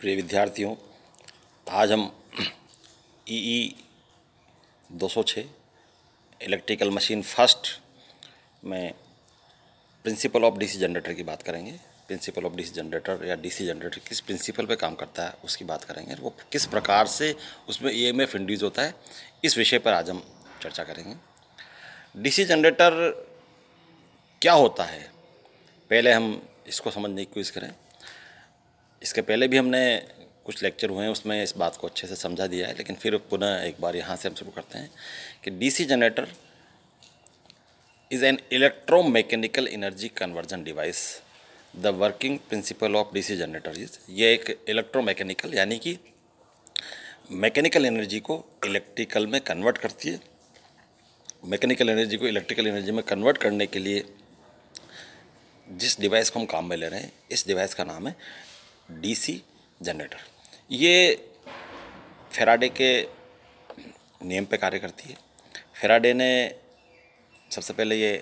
प्रिय विद्यार्थियों आज हम ई e ई e दो सौ छः इलेक्ट्रिकल मशीन फर्स्ट में प्रिंसिपल ऑफ डीसी जनरेटर की बात करेंगे प्रिंसिपल ऑफ डीसी जनरेटर या डीसी जनरेटर किस प्रिंसिपल पे काम करता है उसकी बात करेंगे वो किस प्रकार से उसमें E e M F induce होता है इस विषय पर आज हम चर्चा करेंगे डीसी जनरेटर क्या होता है पहले हम इसको समझने की कोशिश करें इसके पहले भी हमने कुछ लेक्चर हुए हैं उसमें इस बात को अच्छे से समझा दिया है लेकिन फिर पुनः एक बार यहाँ से हम शुरू करते हैं कि DC generator is electromechanical electromechanical conversion device the working principle of D C generator is ये एक इलेक्ट्रो मैकेनिकल यानी कि मैकेनिकल एनर्जी को इलेक्ट्रिकल में कन्वर्ट करती है मैकेनिकल एनर्जी को इलेक्ट्रिकल एनर्जी में कन्वर्ट करने के लिए जिस डिवाइस को हम काम में ले रहे हैं इस डिवाइस का नाम है डीसी जनरेटर ये फेराडे के नियम पे कार्य करती है फेराडे ने सबसे पहले ये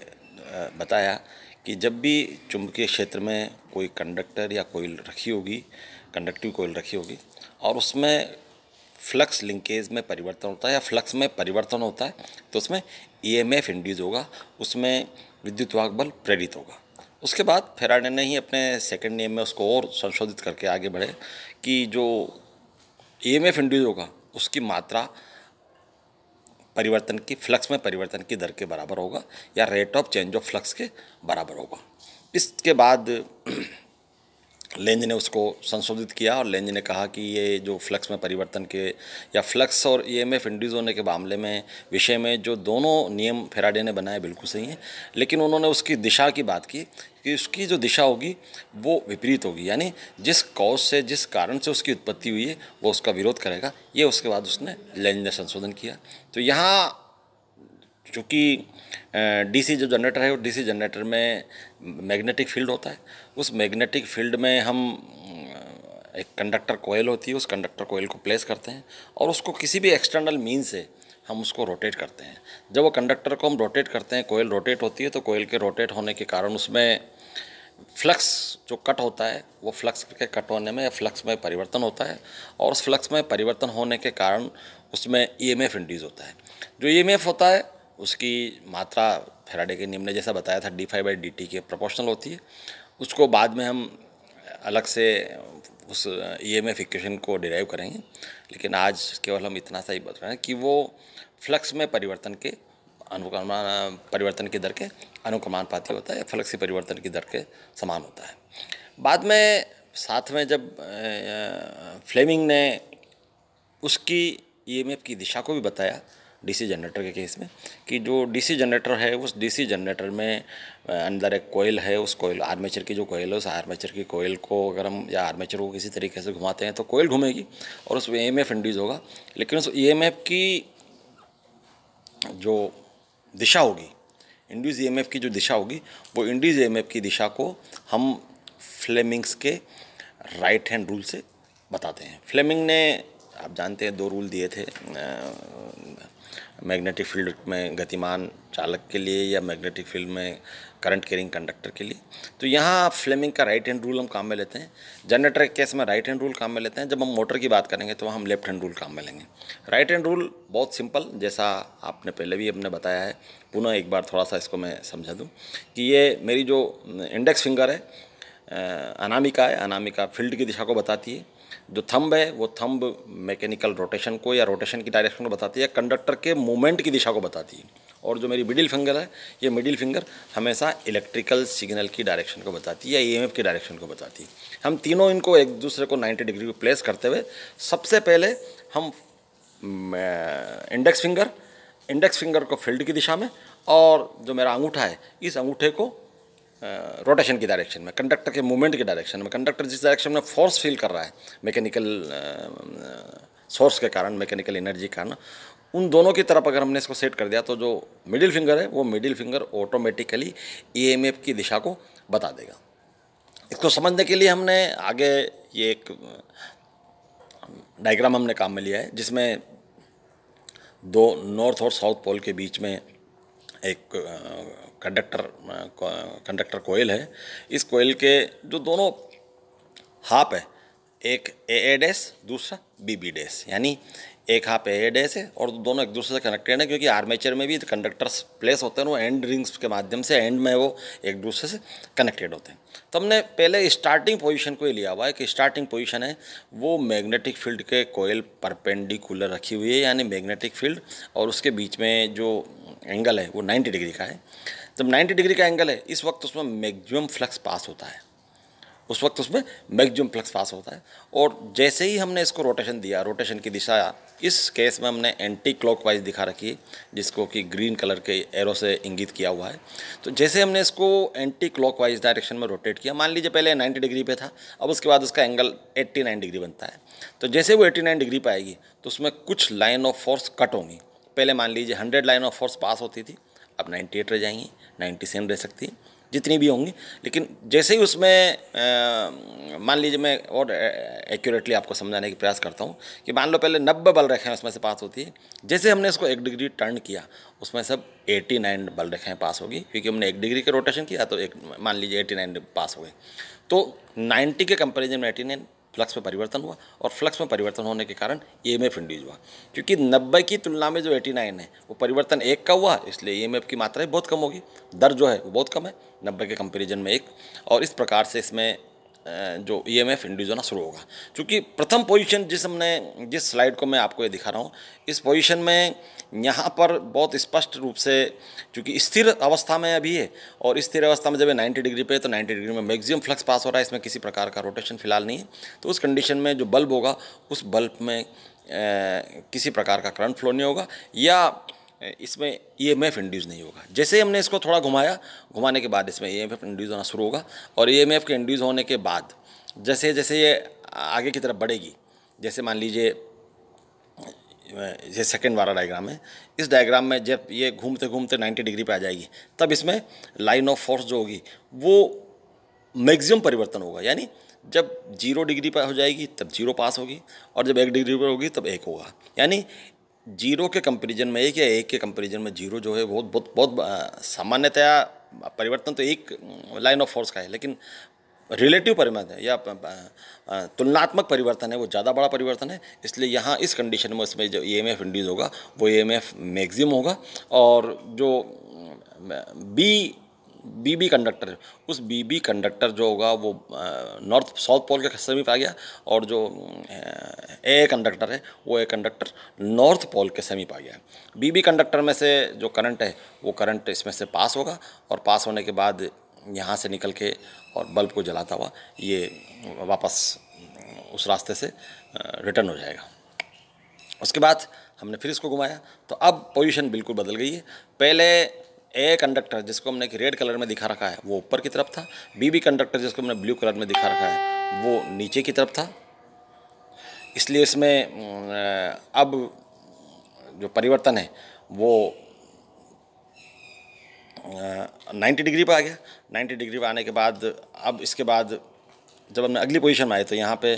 बताया कि जब भी चुंबकीय क्षेत्र में कोई कंडक्टर या कोयल रखी होगी कंडक्टिव कोयल रखी होगी और उसमें फ्लक्स लिंकेज में परिवर्तन होता है या फ्लक्स में परिवर्तन होता है तो उसमें ई एम एफ इंड्यूज होगा उसमें विद्युत वाहक बल प्रेरित होगा उसके बाद फेराडे ने ही अपने सेकेंड नेम में उसको और संशोधित करके आगे बढ़े कि जो एम एफ इंडिज होगा उसकी मात्रा परिवर्तन की फ्लक्स में परिवर्तन की दर के बराबर होगा या rate of change of flux के बराबर होगा इसके बाद लेंज ने उसको संशोधित किया और लेंज ने कहा कि ये जो फ्लक्स में परिवर्तन के या फ्लक्स और E e M F induce होने के मामले में विषय में जो दोनों नियम फेराडे ने बनाए बिल्कुल सही हैं लेकिन उन्होंने उसकी दिशा की बात की कि उसकी जो दिशा होगी वो विपरीत होगी यानी जिस कॉज से जिस कारण से उसकी उत्पत्ति हुई है वो उसका विरोध करेगा ये उसके बाद उसने लेंज ने संशोधन किया तो यहाँ चूँकि डीसी जो जनरेटर है वो डीसी जनरेटर में मैग्नेटिक फील्ड होता है उस मैग्नेटिक फील्ड में हम एक कंडक्टर कोयल होती है उस कंडक्टर कोयल को प्लेस करते हैं और उसको किसी भी एक्सटर्नल मीन से हम उसको रोटेट करते हैं जब वो कंडक्टर को हम रोटेट करते हैं कोयल रोटेट होती है तो कोयल के रोटेट होने के कारण उसमें फ्लक्स जो कट होता है वो फ्लक्स के कट होने में फ्लक्स में परिवर्तन होता है और उस फ्लक्स में परिवर्तन होने के कारण उसमें ई एम इंड्यूस होता है जो ई e होता है उसकी मात्रा फेराडे के निम्न जैसा बताया था D phi by D T के प्रोपोर्शनल होती है उसको बाद में हम अलग से उस ई एम एफ इक्वेशन को डिराइव करेंगे लेकिन आज केवल हम इतना सा ही बता रहे हैं कि वो फ्लक्स में परिवर्तन के अनुक्रमान परिवर्तन की दर के अनुक्रमान पाती होता है फ्लक्स परिवर्तन की दर के समान होता है बाद में साथ में जब फ्लेमिंग ने उसकी एफ e की दिशा को भी बताया डीसी जनरेटर के केस में कि जो डीसी जनरेटर है उस डीसी जनरेटर में अंदर एक कोयल है उस कोयल आर्मेचर की जो कोयल है उस आर्मेचर की कोयल को अगर हम या आर्मेचर को किसी तरीके से घुमाते हैं तो कोयल घूमेगी और उसमें ई एम एफ इंड्यूज होगा लेकिन उस ई एम एफ की जो दिशा होगी इंड्यूज ई एम एफ की जो दिशा होगी वो इंड्यूज ई एम एफ की दिशा को हम फ्लेमिंग्स के राइट हैंड रूल से बताते हैं फ्लेमिंग ने आप जानते हैं दो रूल दिए थे मैग्नेटिक फील्ड में गतिमान चालक के लिए या मैग्नेटिक फील्ड में करंट कैरिंग कंडक्टर के लिए तो यहाँ फ्लेमिंग का राइट हैंड रूल हम काम में लेते हैं जनरेटर के केस में राइट हैंड रूल काम में लेते हैं जब हम मोटर की बात करेंगे तो वहाँ हम लेफ्ट हैंड रूल काम में लेंगे राइट हैंड रूल बहुत सिंपल जैसा आपने पहले भी हमने बताया है पुनः एक बार थोड़ा सा इसको मैं समझा दूँ कि ये मेरी जो इंडेक्स फिंगर है अनामिका है अनामिका फील्ड की दिशा को बताती है जो थंब है वो थंब मैकेनिकल रोटेशन को या रोटेशन की डायरेक्शन को बताती है कंडक्टर के मूवमेंट की दिशा को बताती है और जो मेरी मिडिल फिंगर है ये मिडिल फिंगर हमेशा इलेक्ट्रिकल सिग्नल की डायरेक्शन को बताती है या ई की डायरेक्शन को बताती है हम तीनों इनको एक दूसरे को 90 डिग्री पर प्लेस करते हुए सबसे पहले हम इंडेक्स फिंगर इंडेक्स फिंगर को फील्ड की दिशा में और जो मेरा अंगूठा है इस अंगूठे को रोटेशन की डायरेक्शन में कंडक्टर के मूवमेंट के डायरेक्शन में कंडक्टर जिस डायरेक्शन में फोर्स फील कर रहा है मैकेनिकल सोर्स के कारण मैकेनिकल एनर्जी के कारण उन दोनों की तरफ अगर हमने इसको सेट कर दिया तो जो मिडिल फिंगर है वो मिडिल फिंगर ऑटोमेटिकली ईएमएफ की दिशा को बता देगा इसको समझने के लिए हमने आगे ये एक डायग्राम हमने काम में लिया है जिसमें दो नॉर्थ और साउथ पोल के बीच में एक कंडक्टर कंडक्टर कोयल है इस कोयल के जो दोनों हाफ है एक ए ए डैस दूसरा बी बी डैस यानी एक हाफ ए ए डैस है और दोनों एक दूसरे से कनेक्टेड है क्योंकि आर्मेचर में भी कंडक्टर्स प्लेस होते हैं वो एंड रिंग्स के माध्यम से एंड में वो एक दूसरे से कनेक्टेड होते हैं तो हमने पहले स्टार्टिंग पोजीशन को ही लिया हुआ है कि स्टार्टिंग पोजीशन है वो मैग्नेटिक फील्ड के कोयल परपेंडिकुलर रखी हुई है यानी मैग्नेटिक फील्ड और उसके बीच में जो एंगल है वो नाइन्टी डिग्री का है तो जब 90 डिग्री का एंगल है इस वक्त उसमें मैक्सिमम फ्लक्स पास होता है उस वक्त उसमें मैक्सिमम फ्लक्स पास होता है और जैसे ही हमने इसको रोटेशन दिया रोटेशन की दिशा इस केस में हमने एंटी क्लॉक दिखा रखी है जिसको कि ग्रीन कलर के एरो से इंगित किया हुआ है तो जैसे हमने इसको एंटी क्लॉक डायरेक्शन में रोटेट किया मान लीजिए पहले 90 डिग्री पे था अब उसके बाद उसका एंगल 89 डिग्री बनता है तो जैसे वो 89 डिग्री पर आएगी तो उसमें कुछ लाइन ऑफ फोर्स कट होंगी पहले मान लीजिए हंड्रेड लाइन ऑफ फोर्स पास होती थी आप नाइन्टी एट रह जाएंगी नाइन्टी सेवन रह सकती है जितनी भी होंगी लेकिन जैसे ही उसमें मान लीजिए मैं और एक्यूरेटली आपको समझाने की प्रयास करता हूँ कि मान लो पहले नब्बे बल रेखाएं उसमें से पास होती है जैसे हमने इसको एक डिग्री टर्न किया उसमें सब एटी नाइन बल रेखाएं पास होगी क्योंकि हमने एक डिग्री का रोटेशन किया तो एक मान लीजिए एटी नाइन पास हो गए तो नाइन्टी के कंपेरिजन में एटी नाइन फ्लक्स में परिवर्तन हुआ और फ्लक्स में परिवर्तन होने के कारण E e M F induce हुआ क्योंकि नब्बे की तुलना में जो एटी नाइन है वो परिवर्तन एक का हुआ इसलिए ई एम एफ की मात्रा बहुत कम होगी दर जो है वो बहुत कम है नब्बे के कंपेरिजन में एक और इस प्रकार से इसमें जो ई एम एफ इंड्यूज होना शुरू होगा क्योंकि प्रथम पोजीशन जिस हमने जिस स्लाइड को मैं आपको ये दिखा रहा हूँ इस पोजीशन में यहाँ पर बहुत स्पष्ट रूप से क्योंकि स्थिर अवस्था में अभी है और स्थिर अवस्था में जब है डिग्री पे तो 90 डिग्री में मैक्सिमम फ्लक्स पास हो रहा है इसमें किसी प्रकार का रोटेशन फिलहाल नहीं है तो उस कंडीशन में जो बल्ब होगा उस बल्ब में ए, किसी प्रकार का करंट फ्लो नहीं होगा या इसमें ई एम एफ इंड्यूज़ नहीं होगा जैसे हमने इसको थोड़ा घुमाया घुमाने के बाद इसमें ई एम एफ इंड्यूज़ होना शुरू होगा और ई एम एफ के इंड्यूज़ होने के बाद जैसे जैसे ये आगे की तरफ बढ़ेगी जैसे मान लीजिए ये सेकेंड वाला डायग्राम है इस डायग्राम में जब ये घूमते घूमते 90 डिग्री पे आ जाएगी तब इसमें लाइन ऑफ फोर्स जो होगी वो मैक्सिमम परिवर्तन होगा यानी जब जीरो डिग्री पर हो जाएगी तब जीरो पास होगी और जब एक डिग्री पर होगी तब एक होगा यानी जीरो के कंपेरिजन में एक या एक के कंपेरिजन में जीरो जो है बहुत बहुत बहुत सामान्यतया परिवर्तन तो एक लाइन ऑफ फोर्स का है लेकिन रिलेटिव परिवर्तन या तुलनात्मक परिवर्तन है वो ज़्यादा बड़ा परिवर्तन है इसलिए यहाँ इस कंडीशन में इसमें जो ई एम एफ इंड्यूज होगा वो ई एम एफ मैगजिम होगा और जो बी बीबी कंडक्टर उस बीबी कंडक्टर जो होगा वो नॉर्थ साउथ पोल के समीप आ गया और जो ए कंडक्टर है वो ए कंडक्टर नॉर्थ पोल के समीप आ गया बी बीबी कंडक्टर में से जो करंट है वो करंट इसमें से पास होगा और पास होने के बाद यहाँ से निकल के और बल्ब को जलाता हुआ ये वापस उस रास्ते से रिटर्न हो जाएगा उसके बाद हमने फिर इसको घुमाया तो अब पोजीशन बिल्कुल बदल गई है पहले ए कंडक्टर जिसको हमने रेड कलर में दिखा रखा है वो ऊपर की तरफ था बी बी कंडक्टर जिसको हमने ब्लू कलर में दिखा रखा है वो नीचे की तरफ था इसलिए इसमें अब जो परिवर्तन है वो नाइन्टी डिग्री पर आ गया नाइन्टी डिग्री पर आने के बाद अब इसके बाद जब हमने अगली पोजीशन में आए तो यहाँ पे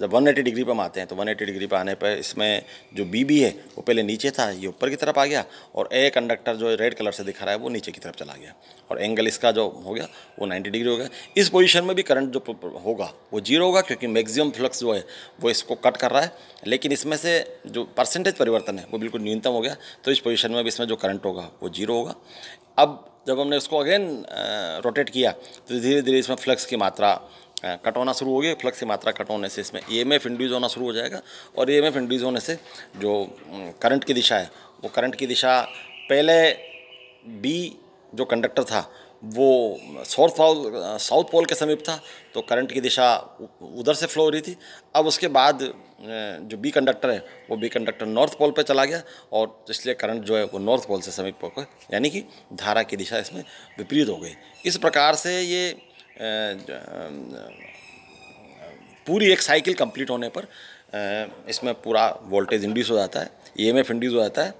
जब 180 डिग्री पर हम आते हैं तो 180 डिग्री पर आने पर इसमें जो बी बी है वो पहले नीचे था ये ऊपर की तरफ आ गया और ए कंडक्टर जो रेड कलर से दिखा रहा है वो नीचे की तरफ चला गया और एंगल इसका जो हो गया वो 90 डिग्री हो गया इस पोजिशन में भी करंट जो होगा वो जीरो होगा क्योंकि मैक्सिमम फ्लक्स जो है वो इसको कट कर रहा है लेकिन इसमें से जो परसेंटेज परिवर्तन है वो बिल्कुल न्यूनतम हो गया तो इस पोजिशन में भी इसमें जो करंट होगा वो जीरो होगा अब जब हमने इसको अगेन रोटेट किया तो धीरे धीरे इसमें फ्लक्स की मात्रा कट होना शुरू होगी फ्लक्स की मात्रा कट होने से इसमें ई एम एफ इंड्यूज होना शुरू हो जाएगा और ई एम एफ इंड्यूज होने से जो करंट की दिशा है वो करंट की दिशा पहले बी जो कंडक्टर था वो साउथ पोल साउथ पोल के समीप था तो करंट की दिशा उधर से फ्लो हो रही थी अब उसके बाद जो बी कंडक्टर है वो बी कंडक्टर नॉर्थ पोल पर चला गया और इसलिए करंट जो है वो नॉर्थ पोल से समीप होकर यानी कि धारा की दिशा इसमें विपरीत हो गई इस प्रकार से ये पूरी एक साइकिल कंप्लीट होने पर इसमें पूरा वोल्टेज इंड्यूस हो जाता है ईएमएफ इंड्यूस हो जाता है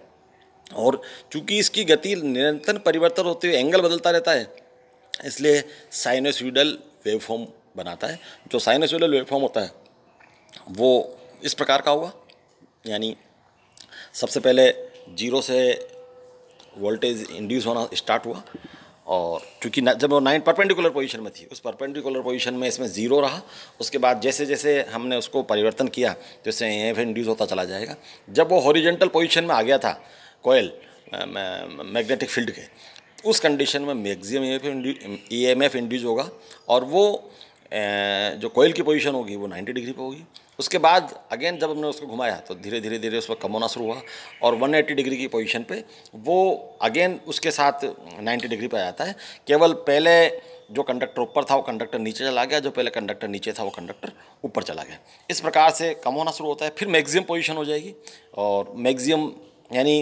और चूंकि इसकी गति निरंतर परिवर्तन होते हुए एंगल बदलता रहता है इसलिए साइनोसोइडल वेवफॉर्म बनाता है जो साइनोसोइडल वेवफॉर्म होता है वो इस प्रकार का होगा यानी सबसे पहले जीरो से वोल्टेज इंड्यूस होना स्टार्ट हुआ और चूँकि जब वो नाइन परपेंडिकुलर पोजीशन में थी उस परपेंडिकुलर पोजीशन में इसमें ज़ीरो रहा उसके बाद जैसे जैसे हमने उसको परिवर्तन किया जैसे एफ इंड्यूस होता चला जाएगा जब वो हॉरिजेंटल पोजीशन में आ गया था कोयल मैग्नेटिक फील्ड के उस कंडीशन में maximum E M F induce होगा और वो जो कोयल की पोजीशन होगी वो 90 डिग्री पर होगी उसके बाद अगेन जब हमने उसको घुमाया तो धीरे धीरे धीरे उस पर कम होना शुरू हुआ और 180 डिग्री की पोजीशन पे वो अगेन उसके साथ 90 डिग्री पे आ जाता है केवल पहले जो कंडक्टर ऊपर था वो कंडक्टर नीचे चला गया जो पहले कंडक्टर नीचे था वो कंडक्टर ऊपर चला गया इस प्रकार से कम होना शुरू होता है फिर मैगजिम पोजीशन हो जाएगी और मैगजिम यानी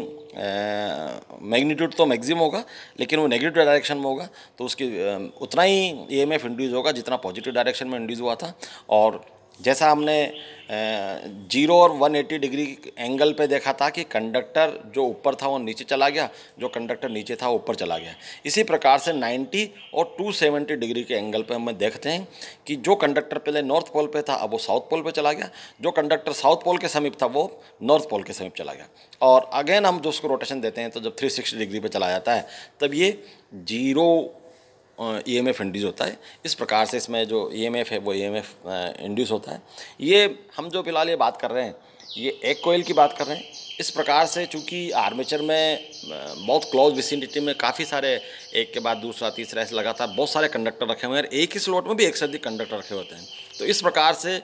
मैग्नीट्यूड तो मैक्सिमम होगा लेकिन वो नेगेटिव डायरेक्शन में होगा तो उसकी उतना ही ई एम एफ इंड्यूज होगा जितना पॉजिटिव डायरेक्शन में इंड्यूज हुआ था और जैसा हमने जीरो और 180 डिग्री एंगल पे देखा था कि कंडक्टर जो ऊपर था वो नीचे चला गया जो कंडक्टर नीचे था वो ऊपर चला गया इसी प्रकार से 90 और 270 डिग्री के एंगल पे हमें देखते हैं कि जो कंडक्टर पहले नॉर्थ पोल पे था अब वो साउथ पोल पे चला गया जो कंडक्टर साउथ पोल के समीप था वो नॉर्थ पोल के समीप चला गया और अगेन हम जो उसको रोटेशन देते हैं तो जब थ्री डिग्री पर चला जाता है तब ये zero E M F induce होता है इस प्रकार से इसमें जो ई एम एफ है वो ई एम एफ इंड्यूस होता है ये हम जो फिलहाल ये बात कर रहे हैं ये एक कोयल की बात कर रहे हैं इस प्रकार से चूँकि आर्मेचर में बहुत क्लोज विसिनिटी में काफ़ी सारे एक के बाद दूसरा तीसरा ऐसे लगातार बहुत सारे कंडक्टर रखे हुए हैं और एक ही स्लॉट में भी एक से अधिक कंडक्टर रखे होते हैं तो इस प्रकार से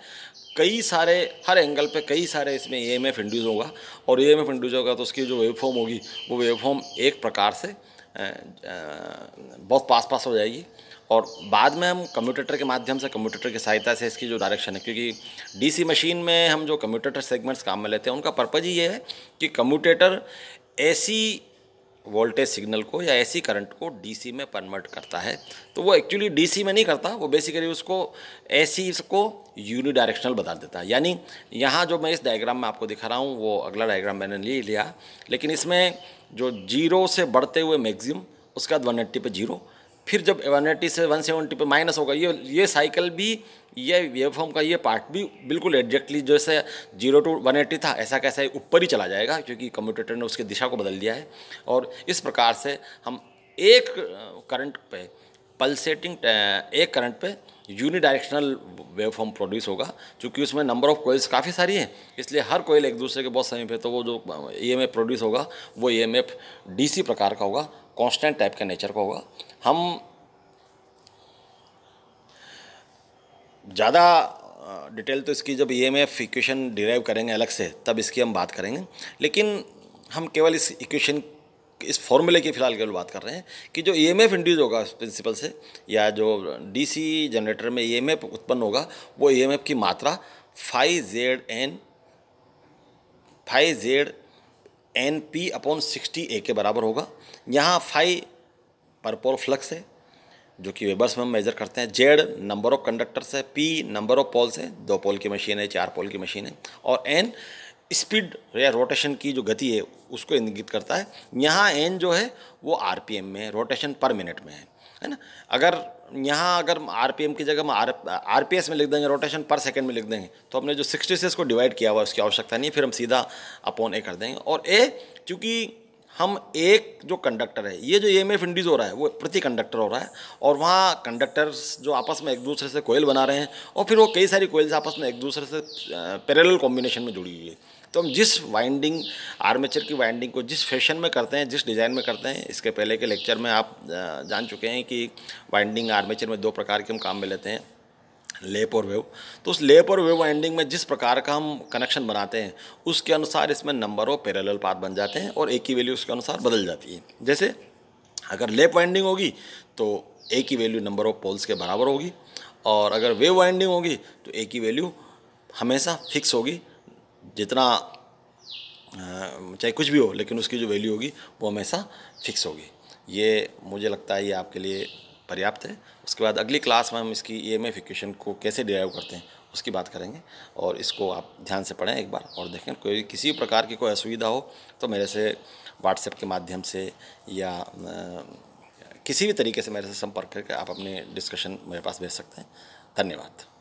कई सारे हर एंगल पे कई सारे इसमें ई एम एफ इंड्यूज होगा और ई एम एफ इंड्यूज होगा तो उसकी जो वेवफॉर्म फॉर्म होगी वो वेवफॉर्म फॉर्म एक प्रकार से बहुत पास पास हो जाएगी और बाद में हम कम्यूटेटर के माध्यम से कम्यूटेटर की सहायता से इसकी जो डायरेक्शन है क्योंकि डीसी मशीन में हम जो कम्यूटेटर सेगमेंट्स काम में लेते हैं उनका पर्पज़ ही ये है कि कम्यूटेटर ऐसी वोल्टेज सिग्नल को या एसी करंट को डीसी में कन्वर्ट करता है तो वो एक्चुअली डीसी में नहीं करता वो बेसिकली उसको एसी को यूनिडायरेक्शनल बदल देता है यानी यहाँ जो मैं इस डायग्राम में आपको दिखा रहा हूँ वो अगला डायग्राम मैंने ले लिया लेकिन इसमें जो जीरो से बढ़ते हुए मैगजिम उसके बाद वन एट्टी पर जीरो फिर जब वन एट्टी से वन पे माइनस होगा ये ये साइकिल भी ये वेवफॉर्म फॉर्म का ये पार्ट भी बिल्कुल एग्जैक्टली जैसे जीरो टू वन एट्टी था ऐसा कैसा ऊपर ही चला जाएगा क्योंकि कम्यूटेटर ने उसकी दिशा को बदल दिया है और इस प्रकार से हम एक करंट पे पल्सेटिंग एक करंट पे यूनिडायरेक्शनल वेवफॉर्म प्रोड्यूस होगा क्योंकि उसमें नंबर ऑफ कोयल्स काफ़ी सारी हैं इसलिए हर कोयल एक दूसरे के बहुत समीप है तो वो जो ईएमएफ प्रोड्यूस होगा वो ईएमएफ डीसी प्रकार का होगा कांस्टेंट टाइप के नेचर का होगा हम ज़्यादा डिटेल तो इसकी जब E M F equation derive करेंगे अलग से तब इसकी हम बात करेंगे लेकिन हम केवल इस इक्वेशन इस फॉर्मूले की फ़िलहाल केवल बात कर रहे हैं कि जो ई एम एफ इंड्यूज होगा इस प्रिंसिपल से या जो डी सी जनरेटर में ई एम एफ उत्पन्न होगा वो ई एम एफ की मात्रा five Z N five Z N P upon sixty A के बराबर होगा यहाँ फाइव परपोर फ्लक्स है जो कि वेबर्स में मेज़र करते हैं जेड नंबर ऑफ कंडक्टर्स है पी नंबर ऑफ पोल्स है दो पोल की मशीन है चार पोल की मशीन है और एन स्पीड या रोटेशन की जो गति है उसको इंगित करता है यहाँ एन जो है वो एम में है रोटेशन पर मिनट में है है ना अगर यहाँ अगर एम की जगह हम आर एस में लिख देंगे रोटेशन पर सेकंड में लिख देंगे तो हमने जो सिक्सटी से इसको डिवाइड किया हुआ है उसकी आवश्यकता नहीं फिर हम सीधा अपॉन ए कर देंगे और ए चूँकि हम एक जो कंडक्टर है ये जो ई एम एफ इंड्यूज हो रहा है वो प्रति कंडक्टर हो रहा है और वहाँ कंडक्टर्स जो आपस में एक दूसरे से कोयल बना रहे हैं और फिर वो कई सारी कोयल्स आपस में एक दूसरे से पैरेलल कॉम्बिनेशन में जुड़ी हुई है तो हम जिस वाइंडिंग आर्मेचर की वाइंडिंग को जिस फैशन में करते हैं जिस डिज़ाइन में करते हैं इसके पहले के लेक्चर में आप जान चुके हैं कि वाइंडिंग आर्मेचर में दो प्रकार के हम काम में लेते हैं लेप और वेव तो उस लेप और वेव वाइंडिंग में जिस प्रकार का हम कनेक्शन बनाते हैं उसके अनुसार इसमें नंबर और पैरेलल पाथ बन जाते हैं और एक की वैल्यू उसके अनुसार बदल जाती है जैसे अगर लेप वाइंडिंग होगी तो ए की वैल्यू नंबर ऑफ पोल्स के बराबर होगी और अगर वेव वाइंडिंग होगी तो ए की वैल्यू हमेशा फिक्स होगी जितना चाहे कुछ भी हो लेकिन उसकी जो वैल्यू होगी वो हमेशा फिक्स होगी ये मुझे लगता है ये आपके लिए पर्याप्त है उसके बाद अगली क्लास में हम इसकी ई एम इक्वेशन को कैसे डिराइव करते हैं उसकी बात करेंगे और इसको आप ध्यान से पढ़ें एक बार और देखें कोई किसी भी प्रकार की कोई असुविधा हो तो मेरे से व्हाट्सएप के माध्यम से या किसी भी तरीके से मेरे से संपर्क करके आप अपने डिस्कशन मेरे पास भेज सकते हैं धन्यवाद